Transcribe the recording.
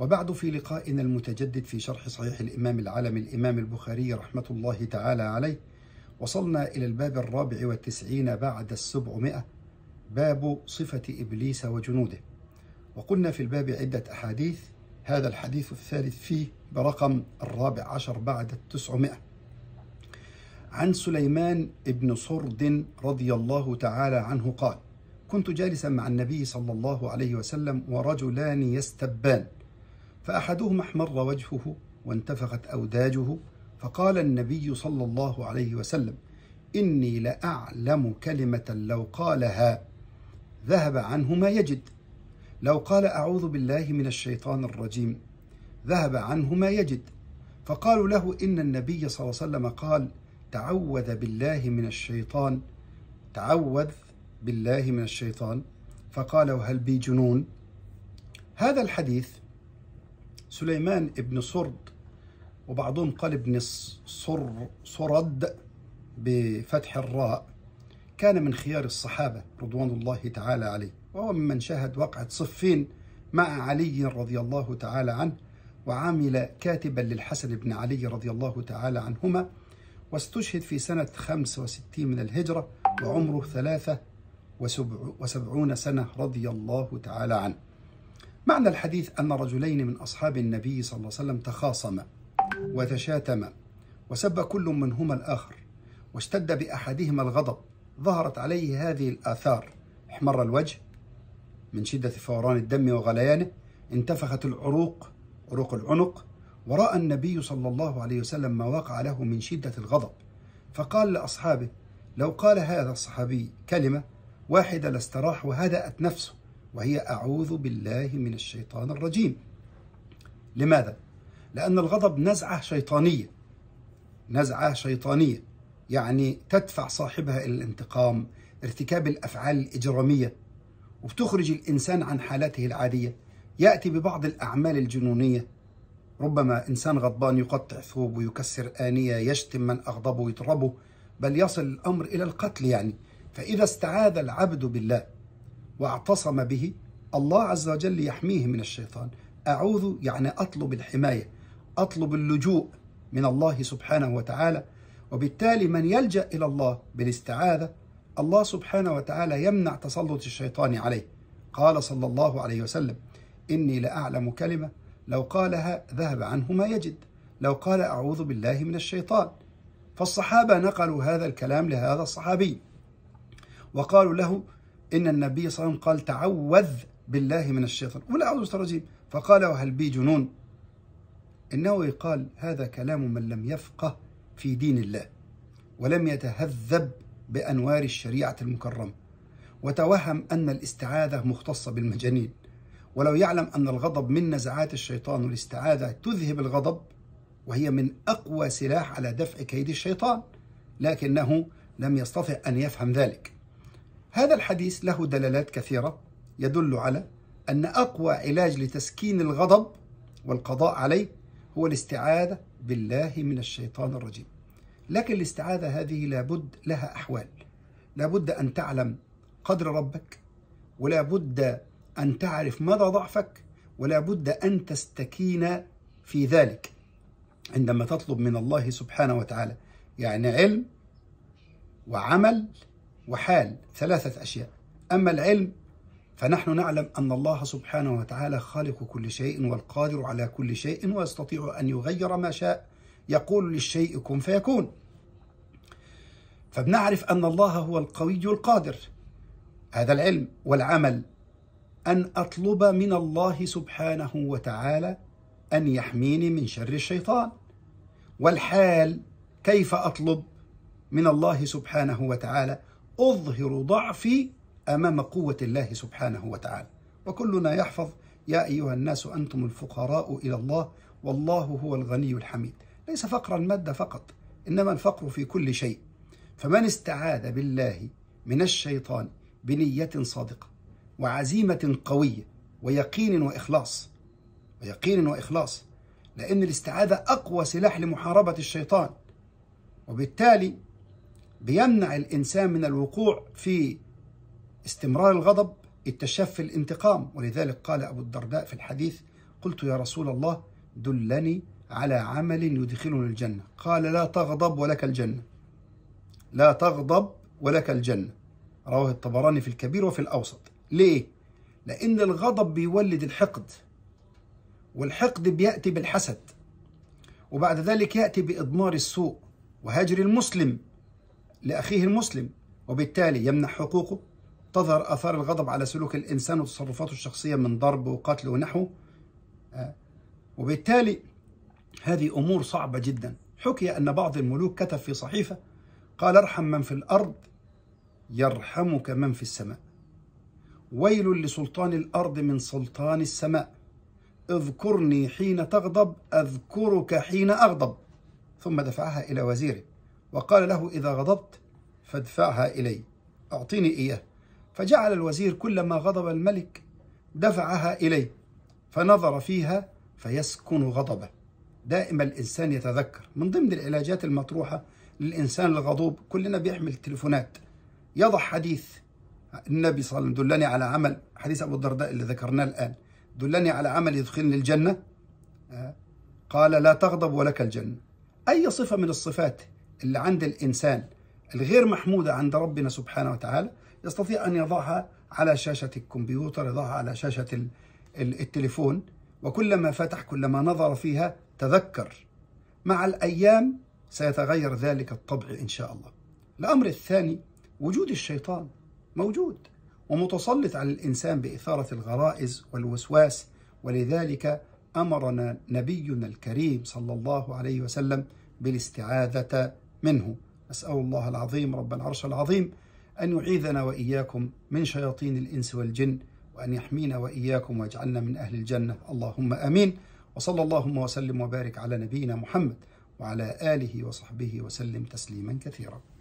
وبعد في لقائنا المتجدد في شرح صحيح الإمام العالم الإمام البخاري رحمة الله تعالى عليه وصلنا إلى الباب الرابع والتسعين بعد السبعمائة باب صفة إبليس وجنوده وقلنا في الباب عدة أحاديث هذا الحديث الثالث فيه برقم الرابع عشر بعد التسعمائة عن سليمان بن صرد رضي الله تعالى عنه قال كنت جالسا مع النبي صلى الله عليه وسلم ورجلان يستبان فأحدهم احمر وجهه وانتفخت أوداجه فقال النبي صلى الله عليه وسلم إني لأعلم كلمة لو قالها ذهب عنه ما يجد لو قال أعوذ بالله من الشيطان الرجيم ذهب عنه ما يجد فقالوا له إن النبي صلى الله عليه وسلم قال تعوذ بالله من الشيطان تعوذ بالله من الشيطان فقالوا هل بي جنون هذا الحديث سليمان ابن سرد وبعضهم قال ابن سر سرد بفتح الراء كان من خيار الصحابة رضوان الله تعالى عليه وهو ممن شهد وقعة صفين مع علي رضي الله تعالى عنه وعمل كاتبا للحسن بن علي رضي الله تعالى عنهما واستشهد في سنة 65 من الهجرة وعمره 73 سنة رضي الله تعالى عنه معنى الحديث أن رجلين من أصحاب النبي صلى الله عليه وسلم تخاصما وتشاتما وسب كل منهما الآخر واشتد بأحدهما الغضب ظهرت عليه هذه الآثار احمر الوجه من شدة فوران الدم وغليانه انتفخت العروق عروق العنق ورأى النبي صلى الله عليه وسلم ما وقع له من شدة الغضب فقال لأصحابه لو قال هذا الصحابي كلمة واحدة لاستراح وهدأت نفسه وهي أعوذ بالله من الشيطان الرجيم لماذا؟ لأن الغضب نزعة شيطانية نزعة شيطانية يعني تدفع صاحبها إلى الانتقام ارتكاب الأفعال الإجرامية وبتخرج الإنسان عن حالته العادية يأتي ببعض الأعمال الجنونية ربما إنسان غضبان يقطع ثوبه يكسر آنية يشتم من أغضبه يضربه بل يصل الأمر إلى القتل يعني فإذا استعاذ العبد بالله واعتصم به الله عز وجل يحميه من الشيطان أعوذ يعني أطلب الحماية أطلب اللجوء من الله سبحانه وتعالى وبالتالي من يلجأ إلى الله بالاستعاذة الله سبحانه وتعالى يمنع تسلط الشيطان عليه قال صلى الله عليه وسلم إني لأعلم كلمة لو قالها ذهب عنه ما يجد لو قال أعوذ بالله من الشيطان فالصحابة نقلوا هذا الكلام لهذا الصحابي وقالوا له إن النبي صلى الله عليه وسلم قال تعوذ بالله من الشيطان قل أعوذ بالشيطان فقال وهل بي جنون إنه يقال هذا كلام من لم يفقه في دين الله ولم يتهذب بأنوار الشريعة المكرمة وتوهم أن الاستعاذة مختصة بالمجانين ولو يعلم أن الغضب من نزعات الشيطان والاستعاذة تذهب الغضب وهي من أقوى سلاح على دفع كيد الشيطان لكنه لم يستطع أن يفهم ذلك هذا الحديث له دلالات كثيرة يدل على أن أقوى علاج لتسكين الغضب والقضاء عليه هو الاستعاذة بالله من الشيطان الرجيم لكن الاستعاذة هذه لابد لها أحوال لابد أن تعلم قدر ربك ولابد أن تعرف مدى ضعفك ولابد أن تستكين في ذلك عندما تطلب من الله سبحانه وتعالى يعني علم وعمل وحال ثلاثة أشياء أما العلم فنحن نعلم أن الله سبحانه وتعالى خالق كل شيء والقادر على كل شيء ويستطيع أن يغير ما شاء يقول للشيء كن فيكون فبنعرف أن الله هو القوي القادر هذا العلم والعمل أن أطلب من الله سبحانه وتعالى أن يحميني من شر الشيطان والحال كيف أطلب من الله سبحانه وتعالى أظهر ضعفي أمام قوة الله سبحانه وتعالى وكلنا يحفظ يا أيها الناس أنتم الفقراء إلى الله والله هو الغني الحميد ليس فقر المادة فقط إنما الفقر في كل شيء فمن استعاذ بالله من الشيطان بنية صادقة وعزيمة قوية ويقين وإخلاص ويقين وإخلاص لأن الاستعاذة أقوى سلاح لمحاربة الشيطان وبالتالي بيمنع الإنسان من الوقوع في استمرار الغضب التشف الانتقام ولذلك قال أبو الدرداء في الحديث قلت يا رسول الله دلني على عمل يدخلني الجنة قال لا تغضب ولك الجنة لا تغضب ولك الجنة رواه الطبراني في الكبير وفي الأوسط ليه؟ لأن الغضب بيولد الحقد والحقد بيأتي بالحسد وبعد ذلك يأتي بإضمار السوء وهجر المسلم لأخيه المسلم وبالتالي يمنح حقوقه تظهر آثار الغضب على سلوك الإنسان وتصرفاته الشخصية من ضرب وقتل ونحو آه، وبالتالي هذه أمور صعبة جدا حكي أن بعض الملوك كتب في صحيفة قال ارحم من في الأرض يرحمك من في السماء ويل لسلطان الأرض من سلطان السماء اذكرني حين تغضب أذكرك حين أغضب ثم دفعها إلى وزيره وقال له إذا غضبت فادفعها إلي أعطيني إياه فجعل الوزير كلما غضب الملك دفعها إليه فنظر فيها فيسكن غضبه دائما الإنسان يتذكر من ضمن العلاجات المطروحة للإنسان الغضوب كلنا بيحمل تليفونات يضع حديث النبي صلى الله عليه وسلم دلني على عمل حديث أبو الدرداء اللي ذكرناه الآن دلني على عمل يدخلني الجنة آه. قال لا تغضب ولك الجنة أي صفة من الصفات اللي عند الإنسان الغير محمودة عند ربنا سبحانه وتعالى يستطيع أن يضعها على شاشة الكمبيوتر يضعها على شاشة التليفون وكلما فتح كلما نظر فيها تذكر مع الأيام سيتغير ذلك الطبع إن شاء الله الأمر الثاني وجود الشيطان موجود ومتسلط على الإنسان بإثارة الغرائز والوسواس ولذلك أمرنا نبينا الكريم صلى الله عليه وسلم بالاستعاذة منه أسأل الله العظيم رب العرش العظيم أن يعيذنا وإياكم من شياطين الإنس والجن وأن يحمينا وإياكم ويجعلنا من أهل الجنة اللهم أمين وصلى اللهم وسلم وبارك على نبينا محمد وعلى آله وصحبه وسلم تسليما كثيرا